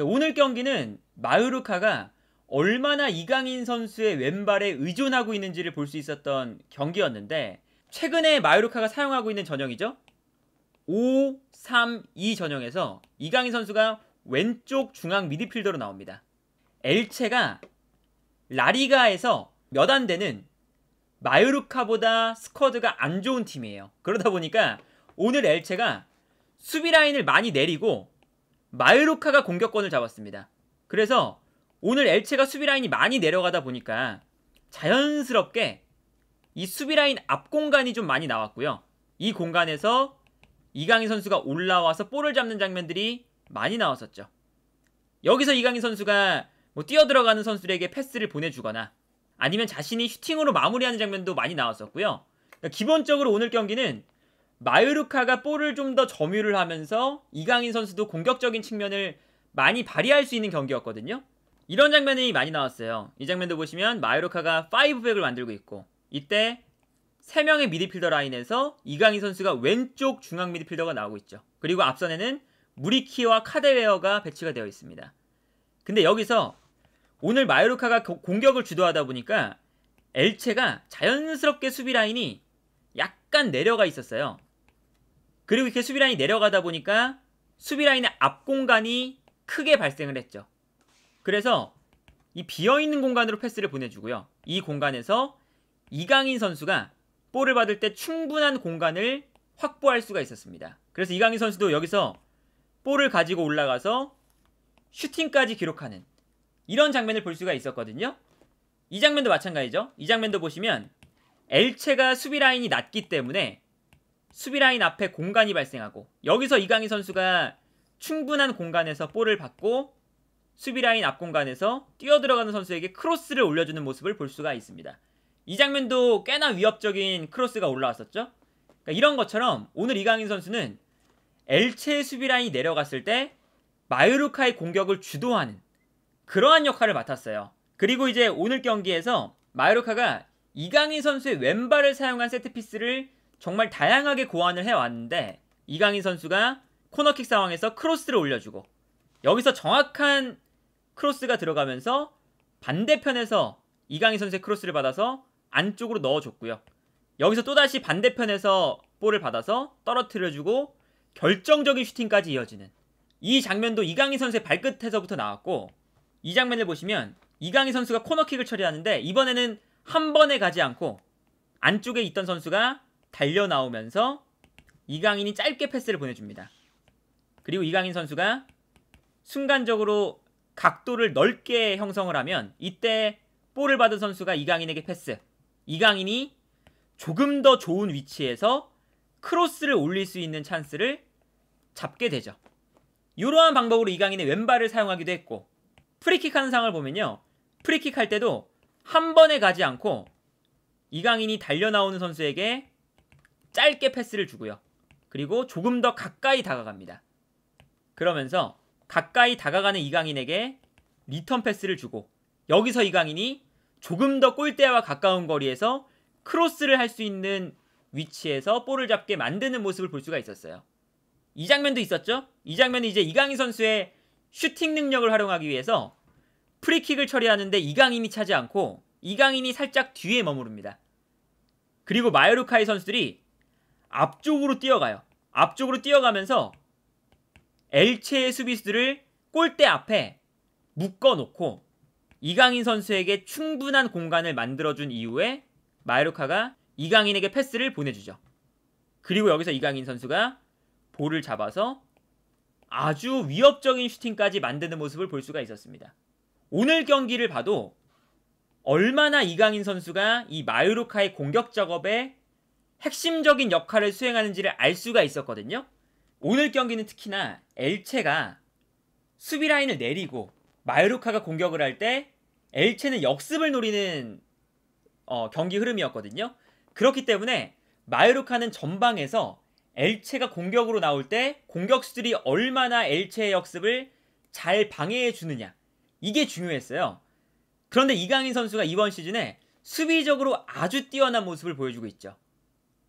오늘 경기는 마유르카가 얼마나 이강인 선수의 왼발에 의존하고 있는지를 볼 수 있었던 경기였는데 최근에 마유르카가 사용하고 있는 전형이죠. 5, 3, 2 전형에서 이강인 선수가 왼쪽 중앙 미드필더로 나옵니다. 엘체가 라리가에서 몇 안 되는 마요르카보다 스쿼드가 안 좋은 팀이에요. 그러다 보니까 오늘 엘체가 수비 라인을 많이 내리고 마요르카가 공격권을 잡았습니다. 그래서 오늘 엘체가 수비 라인이 많이 내려가다 보니까 자연스럽게 이 수비 라인 앞 공간이 좀 많이 나왔고요. 이 공간에서 이강인 선수가 올라와서 볼을 잡는 장면들이 많이 나왔었죠. 여기서 이강인 선수가 뭐 뛰어들어가는 선수에게 들 패스를 보내주거나 아니면 자신이 슈팅으로 마무리하는 장면도 많이 나왔었고요. 그러니까 기본적으로 오늘 경기는 마요르카가 볼을 좀 더 점유를 하면서 이강인 선수도 공격적인 측면을 많이 발휘할 수 있는 경기였거든요. 이런 장면이 많이 나왔어요. 이 장면도 보시면 마요르카가 5백을 만들고 있고 이때 3명의 미드필더 라인에서 이강인 선수가 왼쪽 중앙 미드필더가 나오고 있죠. 그리고 앞선에는 무리키와 카데웨어가 배치가 되어 있습니다. 근데 여기서 오늘 마요르카가 공격을 주도하다 보니까 엘체가 자연스럽게 수비 라인이 약간 내려가 있었어요. 그리고 이렇게 수비 라인이 내려가다 보니까 수비 라인의 앞 공간이 크게 발생을 했죠. 그래서 이 비어 있는 공간으로 패스를 보내주고요. 이 공간에서 이강인 선수가 볼을 받을 때 충분한 공간을 확보할 수가 있었습니다. 그래서 이강인 선수도 여기서 볼을 가지고 올라가서 슈팅까지 기록하는 이런 장면을 볼 수가 있었거든요. 이 장면도 마찬가지죠. 이 장면도 보시면 엘체가 수비 라인이 낮기 때문에 수비 라인 앞에 공간이 발생하고 여기서 이강인 선수가 충분한 공간에서 볼을 받고 수비 라인 앞 공간에서 뛰어들어가는 선수에게 크로스를 올려주는 모습을 볼 수가 있습니다. 이 장면도 꽤나 위협적인 크로스가 올라왔었죠. 그러니까 이런 것처럼 오늘 이강인 선수는 엘체 수비 라인이 내려갔을 때 마요르카의 공격을 주도하는 그러한 역할을 맡았어요. 그리고 이제 오늘 경기에서 마요르카가 이강인 선수의 왼발을 사용한 세트피스를 정말 다양하게 고안을 해왔는데 이강인 선수가 코너킥 상황에서 크로스를 올려주고 여기서 정확한 크로스가 들어가면서 반대편에서 이강인 선수의 크로스를 받아서 안쪽으로 넣어줬고요. 여기서 또다시 반대편에서 볼을 받아서 떨어뜨려주고 결정적인 슈팅까지 이어지는 이 장면도 이강인 선수의 발끝에서부터 나왔고 이 장면을 보시면 이강인 선수가 코너킥을 처리하는데 이번에는 한 번에 가지 않고 안쪽에 있던 선수가 달려 나오면서 이강인이 짧게 패스를 보내줍니다. 그리고 이강인 선수가 순간적으로 각도를 넓게 형성을 하면 이때 볼을 받은 선수가 이강인에게 패스. 이강인이 조금 더 좋은 위치에서 크로스를 올릴 수 있는 찬스를 잡게 되죠. 이러한 방법으로 이강인의 왼발을 사용하기도 했고 프리킥 하는 상을 황 보면요. 프리킥 할 때도 한 번에 가지 않고 이강인이 달려 나오는 선수에게 짧게 패스를 주고요. 그리고 조금 더 가까이 다가갑니다. 그러면서 가까이 다가가는 이강인에게 리턴 패스를 주고 여기서 이강인이 조금 더 골대와 가까운 거리에서 크로스를 할 수 있는 위치에서 볼을 잡게 만드는 모습을 볼 수가 있었어요. 이 장면도 있었죠? 이 장면은 이제 이강인 선수의 슈팅 능력을 활용하기 위해서 프리킥을 처리하는데 이강인이 차지 않고 이강인이 살짝 뒤에 머무릅니다. 그리고 마요르카이 선수들이 앞쪽으로 뛰어가요. 앞쪽으로 뛰어가면서 엘체의 수비수들을 골대 앞에 묶어놓고 이강인 선수에게 충분한 공간을 만들어준 이후에 마요르카가 이강인에게 패스를 보내주죠. 그리고 여기서 이강인 선수가 볼을 잡아서 아주 위협적인 슈팅까지 만드는 모습을 볼 수가 있었습니다. 오늘 경기를 봐도 얼마나 이강인 선수가 이 마요르카의 공격 작업에 핵심적인 역할을 수행하는지를 알 수가 있었거든요. 오늘 경기는 특히나 엘체가 수비 라인을 내리고 마요르카가 공격을 할 때 엘체는 역습을 노리는 어, 경기 흐름이었거든요. 그렇기 때문에 마요르카는 전방에서 엘체가 공격으로 나올 때 공격수들이 얼마나 엘체의 역습을 잘 방해해 주느냐 이게 중요했어요. 그런데 이강인 선수가 이번 시즌에 수비적으로 아주 뛰어난 모습을 보여주고 있죠.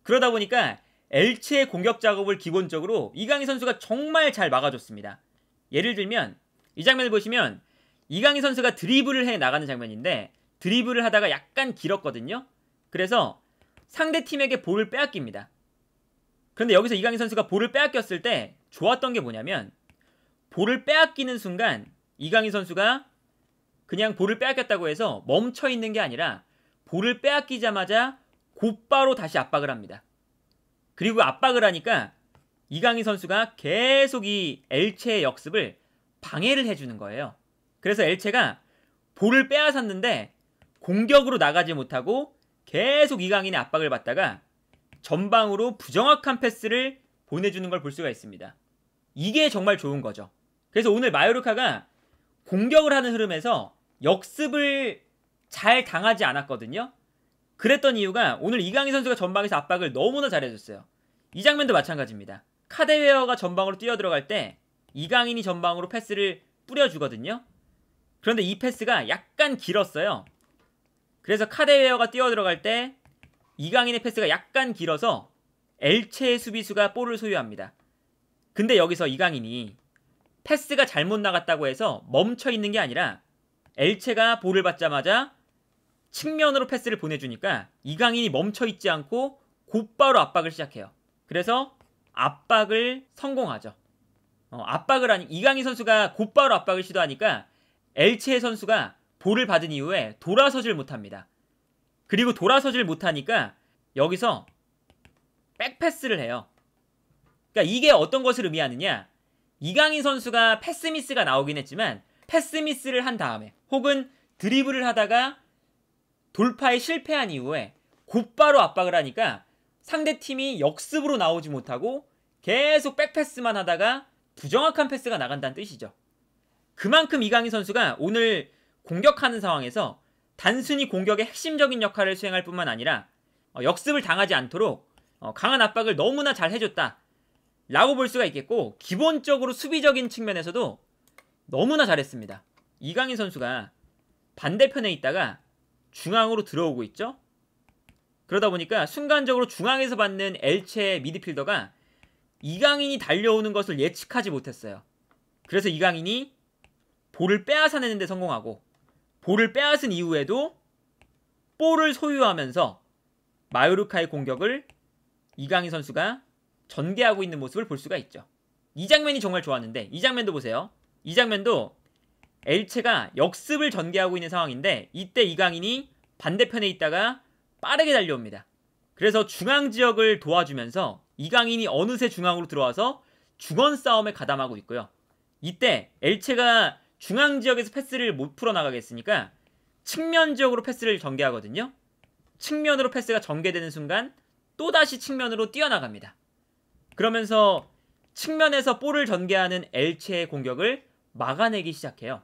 그러다 보니까 엘체의 공격 작업을 기본적으로 이강인 선수가 정말 잘 막아줬습니다. 예를 들면 이 장면을 보시면 이강인 선수가 드리블을 해 나가는 장면인데 드리블을 하다가 약간 길었거든요. 그래서 상대 팀에게 볼을 빼앗깁니다. 그런데 여기서 이강인 선수가 볼을 빼앗겼을 때 좋았던 게 뭐냐면 볼을 빼앗기는 순간 이강인 선수가 그냥 볼을 빼앗겼다고 해서 멈춰 있는 게 아니라 볼을 빼앗기자마자 곧바로 다시 압박을 합니다. 그리고 압박을 하니까 이강인 선수가 계속 이 엘체의 역습을 방해를 해주는 거예요. 그래서 엘체가 볼을 빼앗았는데 공격으로 나가지 못하고 계속 이강인의 압박을 받다가 전방으로 부정확한 패스를 보내주는 걸 볼 수가 있습니다. 이게 정말 좋은 거죠. 그래서 오늘 마요르카가 공격을 하는 흐름에서 역습을 잘 당하지 않았거든요. 그랬던 이유가 오늘 이강인 선수가 전방에서 압박을 너무나 잘해줬어요. 이 장면도 마찬가지입니다. 카데웨어가 전방으로 뛰어들어갈 때 이강인이 전방으로 패스를 뿌려주거든요. 그런데 이 패스가 약간 길었어요. 그래서 카데웨어가 뛰어들어갈 때 이강인의 패스가 약간 길어서 엘체의 수비수가 볼을 소유합니다. 근데 여기서 이강인이 패스가 잘못 나갔다고 해서 멈춰 있는 게 아니라 엘체가 볼을 받자마자 측면으로 패스를 보내주니까 이강인이 멈춰있지 않고 곧바로 압박을 시작해요. 그래서 압박을 성공하죠. 어, 압박을 하니 이강인 선수가 곧바로 압박을 시도하니까 엘치의 선수가 볼을 받은 이후에 돌아서질 못합니다. 그리고 돌아서질 못하니까 여기서 백패스를 해요. 그러니까 이게 어떤 것을 의미하느냐? 이강인 선수가 패스 미스가 나오긴 했지만 패스 미스를 한 다음에 혹은 드리블을 하다가 돌파에 실패한 이후에 곧바로 압박을 하니까 상대팀이 역습으로 나오지 못하고 계속 백패스만 하다가 부정확한 패스가 나간다는 뜻이죠. 그만큼 이강인 선수가 오늘 공격하는 상황에서 단순히 공격의 핵심적인 역할을 수행할 뿐만 아니라 어, 역습을 당하지 않도록 어, 강한 압박을 너무나 잘 해줬다. 라고 볼 수가 있겠고 기본적으로 수비적인 측면에서도 너무나 잘했습니다. 이강인 선수가 반대편에 있다가 중앙으로 들어오고 있죠. 그러다 보니까 순간적으로 중앙에서 받는 엘체의 미드필더가 이강인이 달려오는 것을 예측하지 못했어요. 그래서 이강인이 볼을 빼앗아내는 데 성공하고 볼을 빼앗은 이후에도 볼을 소유하면서 마요르카의 공격을 이강인 선수가 전개하고 있는 모습을 볼 수가 있죠. 이 장면이 정말 좋았는데 이 장면도 보세요. 이 장면도 엘체가 역습을 전개하고 있는 상황인데 이때 이강인이 반대편에 있다가 빠르게 달려옵니다. 그래서 중앙 지역을 도와주면서 이강인이 어느새 중앙으로 들어와서 중원 싸움에 가담하고 있고요. 이때 엘체가 중앙 지역에서 패스를 못 풀어나가겠으니까 측면 지역으로 패스를 전개하거든요. 측면으로 패스가 전개되는 순간 또다시 측면으로 뛰어나갑니다. 그러면서 측면에서 볼을 전개하는 엘체의 공격을 막아내기 시작해요.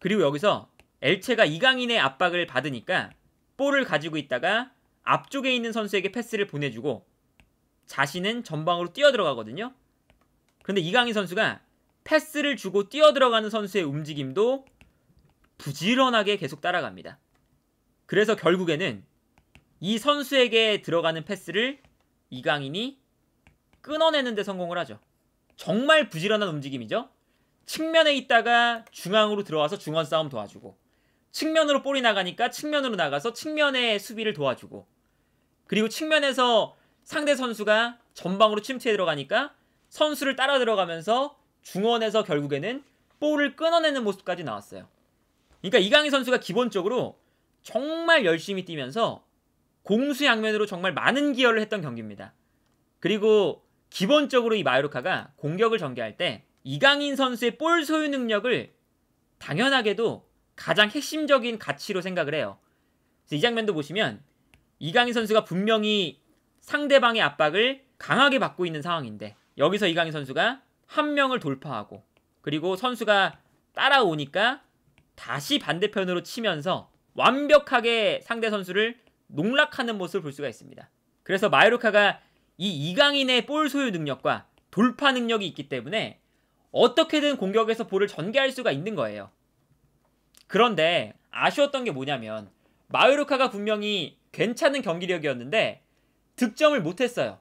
그리고 여기서 엘체가 이강인의 압박을 받으니까 볼을 가지고 있다가 앞쪽에 있는 선수에게 패스를 보내주고 자신은 전방으로 뛰어들어가거든요. 그런데 이강인 선수가 패스를 주고 뛰어들어가는 선수의 움직임도 부지런하게 계속 따라갑니다. 그래서 결국에는 이 선수에게 들어가는 패스를 이강인이 끊어내는 데 성공을 하죠. 정말 부지런한 움직임이죠. 측면에 있다가 중앙으로 들어와서 중원 싸움 도와주고 측면으로 볼이 나가니까 측면으로 나가서 측면의 수비를 도와주고 그리고 측면에서 상대 선수가 전방으로 침투해 들어가니까 선수를 따라 들어가면서 중원에서 결국에는 볼을 끊어내는 모습까지 나왔어요. 그러니까 이강인 선수가 기본적으로 정말 열심히 뛰면서 공수 양면으로 정말 많은 기여를 했던 경기입니다. 그리고 기본적으로 이 마요르카가 공격을 전개할 때 이강인 선수의 볼 소유 능력을 당연하게도 가장 핵심적인 가치로 생각을 해요. 이 장면도 보시면 이강인 선수가 분명히 상대방의 압박을 강하게 받고 있는 상황인데 여기서 이강인 선수가 한 명을 돌파하고 그리고 선수가 따라오니까 다시 반대편으로 치면서 완벽하게 상대 선수를 농락하는 모습을 볼 수가 있습니다. 그래서 마요르카가 이 이강인의 볼 소유 능력과 돌파 능력이 있기 때문에 어떻게든 공격에서 볼을 전개할 수가 있는 거예요. 그런데 아쉬웠던 게 뭐냐면 마요르카가 분명히 괜찮은 경기력이었는데 득점을 못했어요.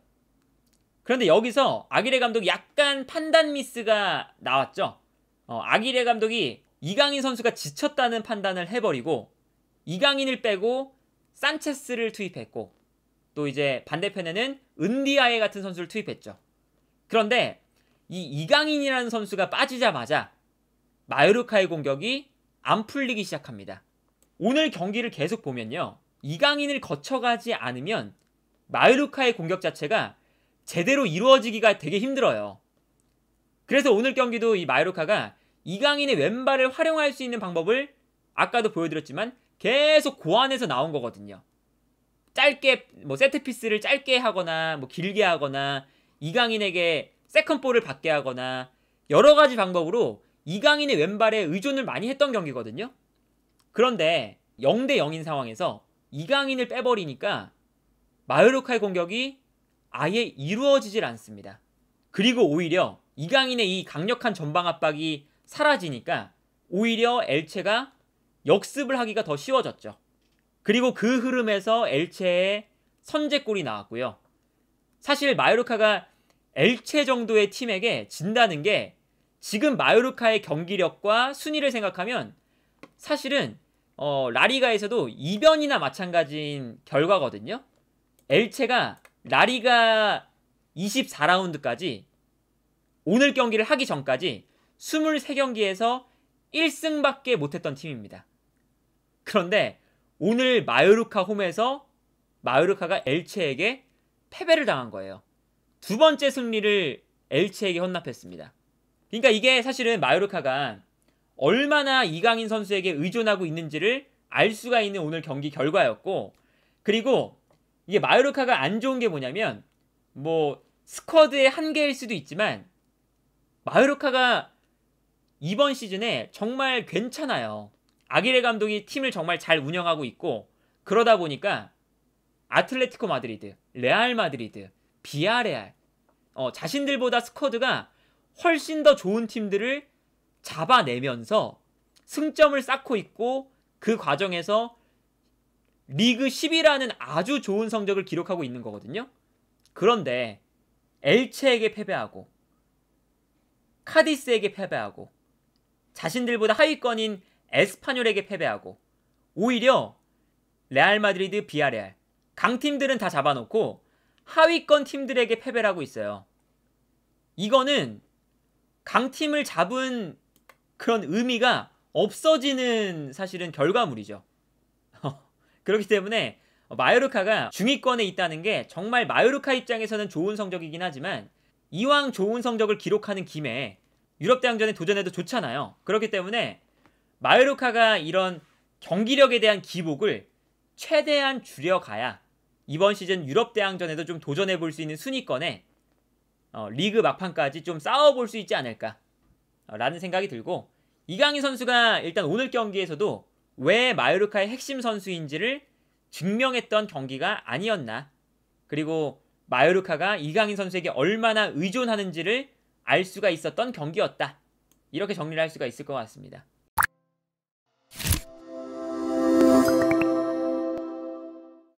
그런데 여기서 아기레 감독이 약간 판단 미스가 나왔죠. 어, 아기레 감독이 이강인 선수가 지쳤다는 판단을 해버리고 이강인을 빼고 산체스를 투입했고 또 이제 반대편에는 은디아에 같은 선수를 투입했죠. 그런데 이 이강인이라는 선수가 빠지자마자 마요르카의 공격이 안 풀리기 시작합니다. 오늘 경기를 계속 보면요. 이강인을 거쳐가지 않으면 마요르카의 공격 자체가 제대로 이루어지기가 되게 힘들어요. 그래서 오늘 경기도 이 마요르카가 이강인의 왼발을 활용할 수 있는 방법을 아까도 보여드렸지만 계속 고안해서 나온 거거든요. 짧게 뭐 세트피스를 짧게 하거나 뭐 길게 하거나 이강인에게 세컨볼을 받게 하거나 여러 가지 방법으로 이강인의 왼발에 의존을 많이 했던 경기거든요. 그런데 0대 0인 상황에서 이강인을 빼버리니까 마요르카의 공격이 아예 이루어지질 않습니다. 그리고 오히려 이강인의 이 강력한 전방 압박이 사라지니까 오히려 엘체가 역습을 하기가 더 쉬워졌죠. 그리고 그 흐름에서 엘체의 선제골이 나왔고요. 사실 마요르카가 엘체 정도의 팀에게 진다는 게 지금 마요르카의 경기력과 순위를 생각하면 사실은 어, 라리가에서도 이변이나 마찬가지인 결과거든요. 엘체가 라리가 24라운드까지 오늘 경기를 하기 전까지 23경기에서 1승밖에 못했던 팀입니다. 그런데 오늘 마요르카 홈에서 마요르카가 엘체에게 패배를 당한 거예요. 두 번째 승리를 엘치에게 헌납했습니다. 그러니까 이게 사실은 마요르카가 얼마나 이강인 선수에게 의존하고 있는지를 알 수가 있는 오늘 경기 결과였고 그리고 이게 마요르카가 안 좋은 게 뭐냐면 뭐 스쿼드의 한계일 수도 있지만 마요르카가 이번 시즌에 정말 괜찮아요. 아기레 감독이 팀을 정말 잘 운영하고 있고 그러다 보니까 아틀레티코 마드리드, 레알 마드리드 비아레알 어, 자신들보다 스쿼드가 훨씬 더 좋은 팀들을 잡아내면서 승점을 쌓고 있고 그 과정에서 리그 10이라는 아주 좋은 성적을 기록하고 있는 거거든요. 그런데 엘체에게 패배하고 카디스에게 패배하고 자신들보다 하위권인 에스파뇰에게 패배하고 오히려 레알 마드리드, 비아레알 강팀들은 다 잡아놓고 하위권 팀들에게 패배를 하고 있어요. 이거는 강팀을 잡은 그런 의미가 없어지는 사실은 결과물이죠. 그렇기 때문에 마요르카가 중위권에 있다는 게 정말 마요르카 입장에서는 좋은 성적이긴 하지만 이왕 좋은 성적을 기록하는 김에 유럽대항전에 도전해도 좋잖아요. 그렇기 때문에 마요르카가 이런 경기력에 대한 기복을 최대한 줄여가야 이번 시즌 유럽 대항전에도 좀 도전해 볼 수 있는 순위권에 어, 리그 막판까지 좀 싸워 볼 수 있지 않을까라는 어, 생각이 들고 이강인 선수가 일단 오늘 경기에서도 왜 마요르카의 핵심 선수인지를 증명했던 경기가 아니었나 그리고 마요르카가 이강인 선수에게 얼마나 의존하는지를 알 수가 있었던 경기였다 이렇게 정리를 할 수가 있을 것 같습니다.